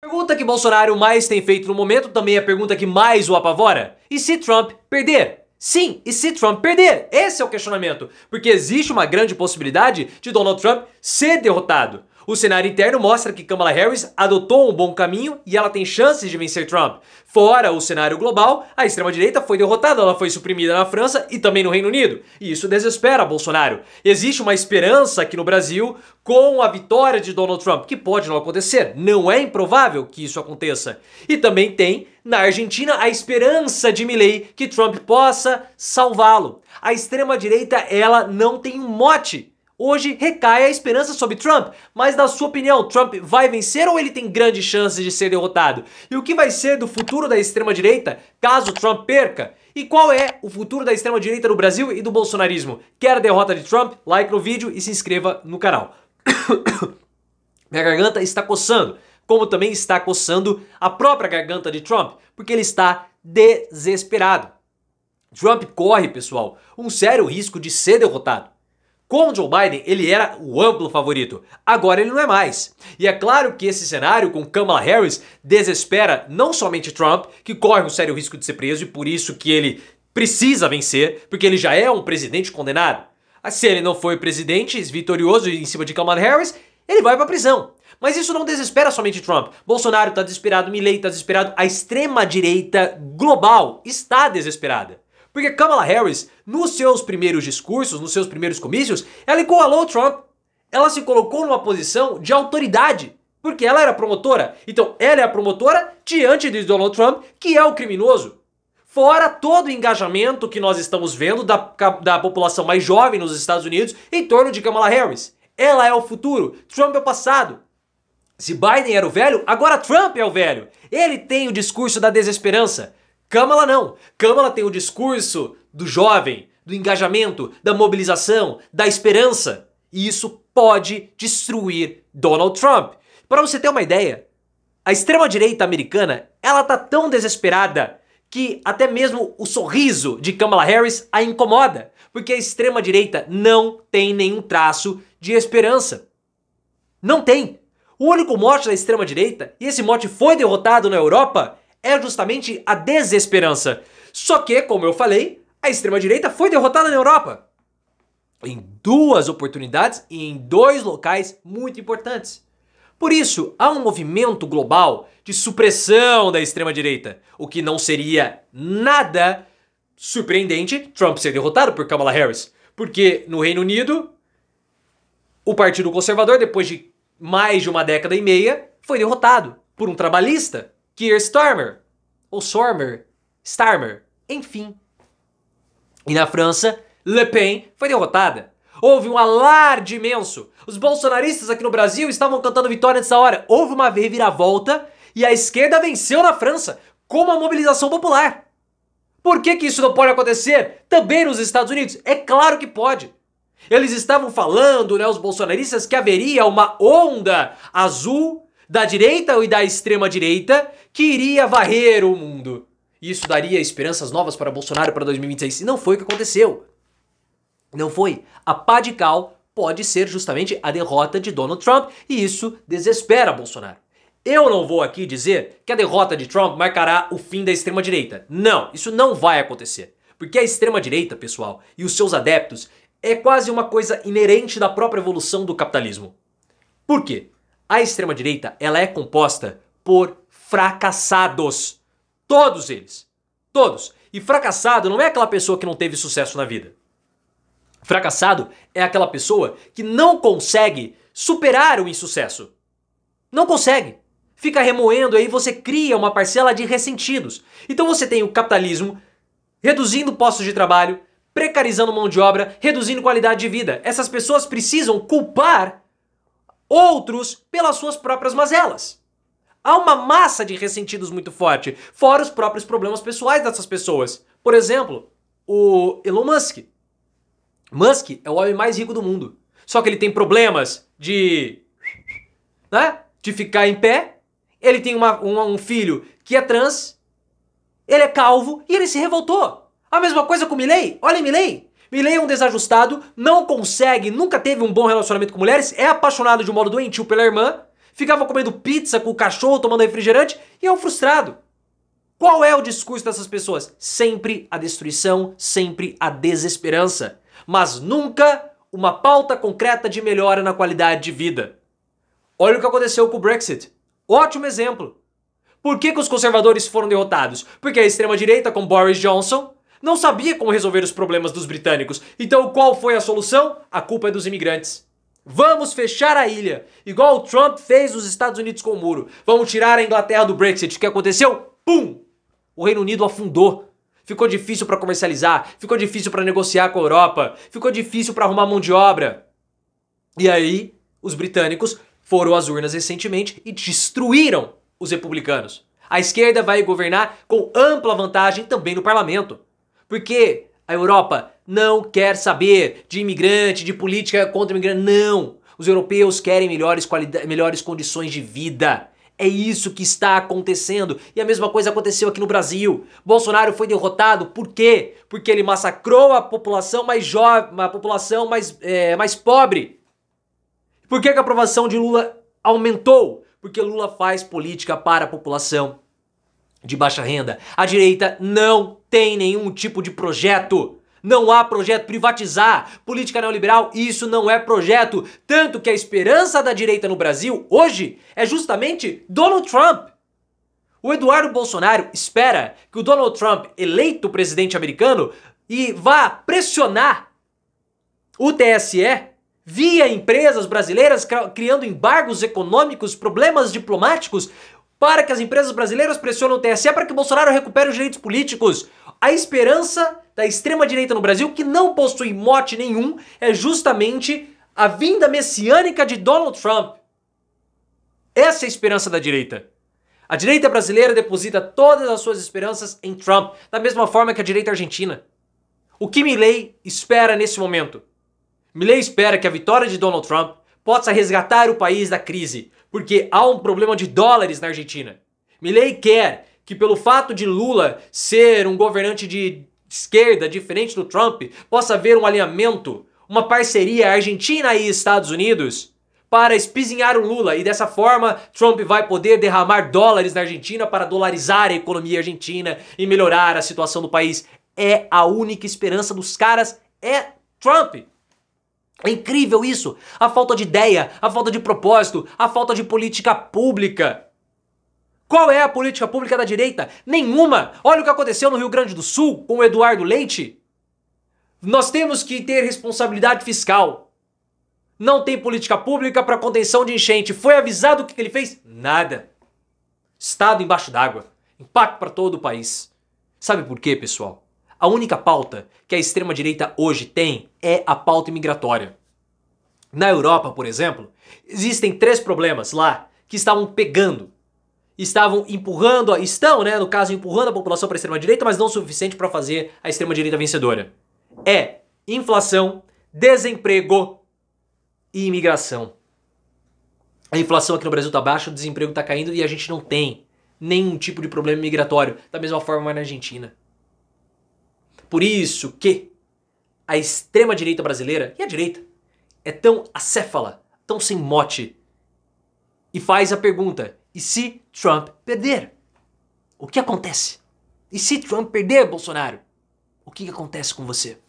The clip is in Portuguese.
Pergunta que Bolsonaro mais tem feito no momento também é a pergunta que mais o apavora. E se Trump perder? Sim, e se Trump perder? Esse é o questionamento. Porque existe uma grande possibilidade de Donald Trump ser derrotado. O cenário interno mostra que Kamala Harris adotou um bom caminho e ela tem chances de vencer Trump. Fora o cenário global, a extrema-direita foi derrotada, ela foi suprimida na França e também no Reino Unido. E isso desespera Bolsonaro. Existe uma esperança aqui no Brasil com a vitória de Donald Trump, que pode não acontecer, não é improvável que isso aconteça. E também tem na Argentina a esperança de Milley que Trump possa salvá-lo. A extrema direita, ela não tem um mote Hoje recai a esperança sobre Trump, mas na sua opinião, Trump vai vencer ou ele tem grandes chances de ser derrotado? E o que vai ser do futuro da extrema-direita caso Trump perca? E qual é o futuro da extrema-direita no Brasil e do bolsonarismo? Quer a derrota de Trump? Like no vídeo e se inscreva no canal. Minha garganta está coçando, como também está coçando a própria garganta de Trump, porque ele está desesperado. Trump corre, pessoal, um sério risco de ser derrotado. Com Joe Biden, ele era o amplo favorito. Agora ele não é mais. E é claro que esse cenário com Kamala Harris desespera não somente Trump, que corre um sério risco de ser preso e por isso que ele precisa vencer, porque ele já é um presidente condenado. Ah, se ele não foi presidente vitorioso em cima de Kamala Harris, ele vai para prisão. Mas isso não desespera somente Trump. Bolsonaro está desesperado, Milley está desesperado, a extrema direita global está desesperada. Porque Kamala Harris, nos seus primeiros discursos, nos seus primeiros comícios, ela encurralou o Trump. Ela se colocou numa posição de autoridade, porque ela era promotora. Então, ela é a promotora diante de Donald Trump, que é o criminoso. Fora todo o engajamento que nós estamos vendo da, da população mais jovem nos Estados Unidos em torno de Kamala Harris. Ela é o futuro, Trump é o passado. Se Biden era o velho, agora Trump é o velho. Ele tem o discurso da desesperança. Kamala não. Kamala tem o discurso do jovem, do engajamento, da mobilização, da esperança. E isso pode destruir Donald Trump. Para você ter uma ideia, a extrema-direita americana, ela tá tão desesperada que até mesmo o sorriso de Kamala Harris a incomoda, porque a extrema-direita não tem nenhum traço de esperança. Não tem. O único mote da extrema-direita, e esse mote foi derrotado na Europa, é justamente a desesperança. Só que, como eu falei, a extrema-direita foi derrotada na Europa em duas oportunidades e em dois locais muito importantes. Por isso, há um movimento global de supressão da extrema-direita, o que não seria nada surpreendente Trump ser derrotado por Kamala Harris, porque no Reino Unido, o Partido Conservador, depois de mais de uma década e meia, foi derrotado por um trabalhista. Keir Starmer, ou Sormer, Starmer, enfim. E na França, Le Pen foi derrotada. Houve um alarde imenso. Os bolsonaristas aqui no Brasil estavam cantando vitória nessa hora. Houve uma reviravolta e a esquerda venceu na França com uma mobilização popular. Por que, que isso não pode acontecer também nos Estados Unidos? É claro que pode. Eles estavam falando, né, os bolsonaristas, que haveria uma onda azul da direita e da extrema-direita que iria varrer o mundo. Isso daria esperanças novas para Bolsonaro para 2026. E não foi o que aconteceu. Não foi. A pá de cal pode ser justamente a derrota de Donald Trump e isso desespera Bolsonaro. Eu não vou aqui dizer que a derrota de Trump marcará o fim da extrema-direita. Não, isso não vai acontecer. Porque a extrema-direita, pessoal, e os seus adeptos é quase uma coisa inerente da própria evolução do capitalismo. Por quê? A extrema-direita, ela é composta por fracassados. Todos eles. Todos. E fracassado não é aquela pessoa que não teve sucesso na vida. Fracassado é aquela pessoa que não consegue superar o insucesso. Não consegue. Fica remoendo e aí você cria uma parcela de ressentidos. Então você tem o capitalismo reduzindo postos de trabalho, precarizando mão de obra, reduzindo qualidade de vida. Essas pessoas precisam culpar outros pelas suas próprias mazelas. Há uma massa de ressentidos muito forte, fora os próprios problemas pessoais dessas pessoas. Por exemplo, o Elon Musk. Musk é o homem mais rico do mundo. Só que ele tem problemas de. Né? De ficar em pé. Ele tem uma, um, um filho que é trans. Ele é calvo e ele se revoltou. A mesma coisa com o Milley. Olha Milley. Milley é um desajustado, não consegue, nunca teve um bom relacionamento com mulheres, é apaixonado de um modo doentio pela irmã, ficava comendo pizza com o cachorro, tomando refrigerante e é um frustrado. Qual é o discurso dessas pessoas? Sempre a destruição, sempre a desesperança, mas nunca uma pauta concreta de melhora na qualidade de vida. Olha o que aconteceu com o Brexit. Ótimo exemplo. Por que, que os conservadores foram derrotados? Porque a extrema-direita, com Boris Johnson, não sabia como resolver os problemas dos britânicos, então qual foi a solução? A culpa é dos imigrantes. Vamos fechar a ilha, igual o Trump fez os Estados Unidos com o muro. Vamos tirar a Inglaterra do Brexit. O que aconteceu? Pum! O Reino Unido afundou. Ficou difícil para comercializar, ficou difícil para negociar com a Europa, ficou difícil para arrumar mão de obra. E aí, os britânicos foram às urnas recentemente e destruíram os republicanos. A esquerda vai governar com ampla vantagem também no parlamento. Porque a Europa não quer saber de imigrante, de política contra imigrante, não. Os europeus querem melhores, melhores condições de vida. É isso que está acontecendo. E a mesma coisa aconteceu aqui no Brasil. Bolsonaro foi derrotado por quê? Porque ele massacrou a população mais jovem, a população mais, é, mais pobre. Por que, que a aprovação de Lula aumentou? Porque Lula faz política para a população de baixa renda. A direita não tem nenhum tipo de projeto. Não há projeto privatizar política neoliberal, isso não é projeto. Tanto que a esperança da direita no Brasil hoje é justamente Donald Trump. O Eduardo Bolsonaro espera que o Donald Trump, eleito presidente americano, e vá pressionar o TSE via empresas brasileiras criando embargos econômicos, problemas diplomáticos, para que as empresas brasileiras pressionem o TSE para que Bolsonaro recupere os direitos políticos. A esperança da extrema-direita no Brasil, que não possui mote nenhum, é justamente a vinda messiânica de Donald Trump. Essa é a esperança da direita. A direita brasileira deposita todas as suas esperanças em Trump, da mesma forma que a direita argentina. O que Milley espera nesse momento? Milley espera que a vitória de Donald Trump possa resgatar o país da crise, porque há um problema de dólares na Argentina. Milei quer que pelo fato de Lula ser um governante de esquerda diferente do Trump, possa haver um alinhamento, uma parceria Argentina e Estados Unidos para espizinhar o Lula e dessa forma Trump vai poder derramar dólares na Argentina para dolarizar a economia argentina e melhorar a situação do país. É a única esperança dos caras é Trump. É incrível isso! A falta de ideia, a falta de propósito, a falta de política pública. Qual é a política pública da direita? Nenhuma! Olha o que aconteceu no Rio Grande do Sul com o Eduardo Leite. Nós temos que ter responsabilidade fiscal. Não tem política pública para contenção de enchente. Foi avisado o que ele fez? Nada. Estado embaixo d'água. Impacto para todo o país. Sabe por quê, pessoal? A única pauta que a extrema-direita hoje tem é a pauta imigratória. Na Europa, por exemplo, existem três problemas lá que estavam pegando, estavam empurrando, estão, né, no caso, empurrando a população para a extrema-direita, mas não o suficiente para fazer a extrema-direita vencedora. É inflação, desemprego e imigração. A inflação aqui no Brasil está baixa, o desemprego está caindo e a gente não tem nenhum tipo de problema migratório, da mesma forma na Argentina. Por isso que a extrema-direita brasileira, e a direita, é tão acéfala, tão sem mote, e faz a pergunta: e se Trump perder? O que acontece? E se Trump perder, Bolsonaro? O que acontece com você?